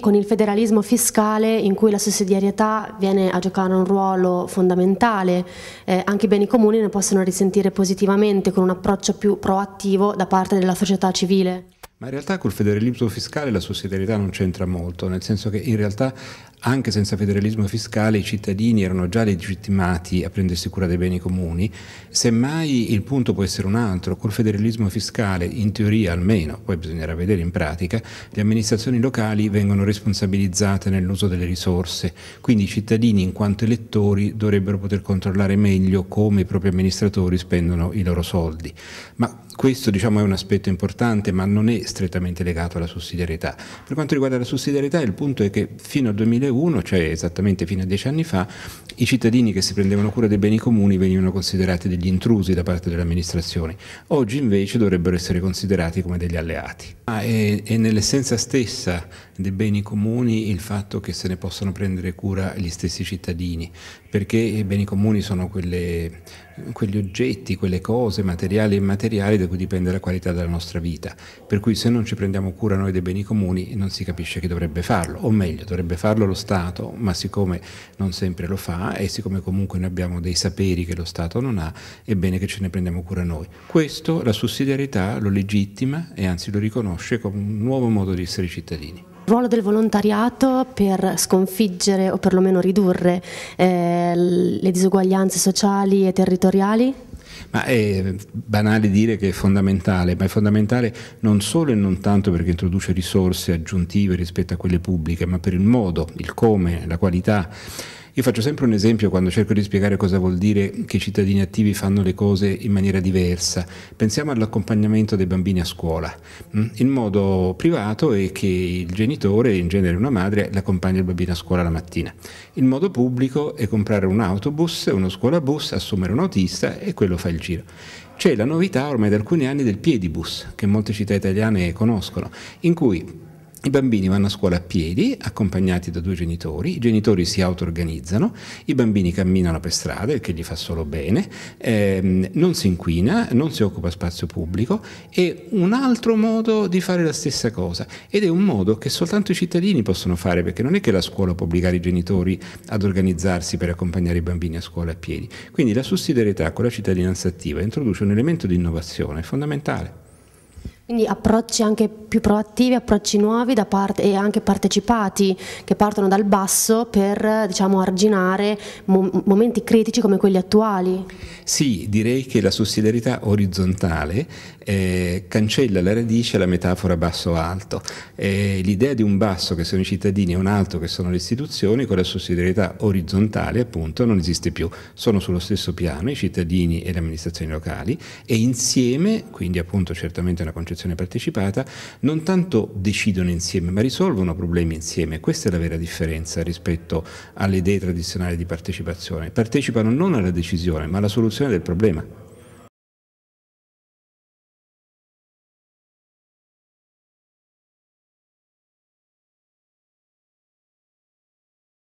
Con il federalismo fiscale in cui la sussidiarietà viene a giocare un ruolo fondamentale, eh, anche i beni comuni ne possono risentire positivamente con un approccio più proattivo da parte della società civile. Ma in realtà col federalismo fiscale la sussidiarietà non c'entra molto, nel senso che in realtà anche senza federalismo fiscale i cittadini erano già legittimati a prendersi cura dei beni comuni, semmai il punto può essere un altro, col federalismo fiscale in teoria almeno, poi bisognerà vedere in pratica, le amministrazioni locali vengono responsabilizzate nell'uso delle risorse, quindi i cittadini in quanto elettori dovrebbero poter controllare meglio come i propri amministratori spendono i loro soldi. Ma questo diciamo, è un aspetto importante, ma non è strettamente legato alla sussidiarietà. Per quanto riguarda la sussidiarietà il punto è che fino al 2001, cioè esattamente fino a dieci anni fa, i cittadini che si prendevano cura dei beni comuni venivano considerati degli intrusi da parte delle amministrazioni, oggi invece dovrebbero essere considerati come degli alleati. Ah, è, è nell'essenza stessa dei beni comuni il fatto che se ne possano prendere cura gli stessi cittadini, perché i beni comuni sono quelle, quegli oggetti, quelle cose materiali e immateriali da cui dipende la qualità della nostra vita, per cui se non ci prendiamo cura noi dei beni comuni non si capisce chi dovrebbe farlo, o meglio dovrebbe farlo lo Stato, ma siccome non sempre lo fa e siccome comunque noi abbiamo dei saperi che lo Stato non ha, è bene che ce ne prendiamo cura noi. Questo la sussidiarietà lo legittima e anzi lo riconosce come un nuovo modo di essere cittadini. Il ruolo del volontariato per sconfiggere o perlomeno ridurre eh, le disuguaglianze sociali e territoriali? Ma è banale dire che è fondamentale, ma è fondamentale non solo e non tanto perché introduce risorse aggiuntive rispetto a quelle pubbliche, ma per il modo, il come, la qualità io faccio sempre un esempio quando cerco di spiegare cosa vuol dire che i cittadini attivi fanno le cose in maniera diversa. Pensiamo all'accompagnamento dei bambini a scuola. Mm, il modo privato è che il genitore, in genere una madre, accompagna il bambino a scuola la mattina. Il modo pubblico è comprare un autobus, uno scuolabus, assumere un autista e quello fa il giro. C'è la novità ormai da alcuni anni del piedibus, che molte città italiane conoscono, in cui i bambini vanno a scuola a piedi, accompagnati da due genitori, i genitori si auto-organizzano, i bambini camminano per strada, il che gli fa solo bene, ehm, non si inquina, non si occupa spazio pubblico, è un altro modo di fare la stessa cosa ed è un modo che soltanto i cittadini possono fare perché non è che la scuola può obbligare i genitori ad organizzarsi per accompagnare i bambini a scuola a piedi. Quindi la sussidiarietà con la cittadinanza attiva introduce un elemento di innovazione fondamentale. Quindi approcci anche più proattivi, approcci nuovi e anche partecipati che partono dal basso per diciamo, arginare mom momenti critici come quelli attuali. Sì, direi che la sussidiarietà orizzontale eh, cancella la radice la metafora basso-alto. Eh, l'idea di un basso che sono i cittadini e un alto che sono le istituzioni con la sussidiarietà orizzontale appunto non esiste più. Sono sullo stesso piano i cittadini e le amministrazioni locali e insieme, quindi appunto certamente una concezione amministrazione partecipata, non tanto decidono insieme, ma risolvono problemi insieme. Questa è la vera differenza rispetto alle idee tradizionali di partecipazione. Partecipano non alla decisione, ma alla soluzione del problema.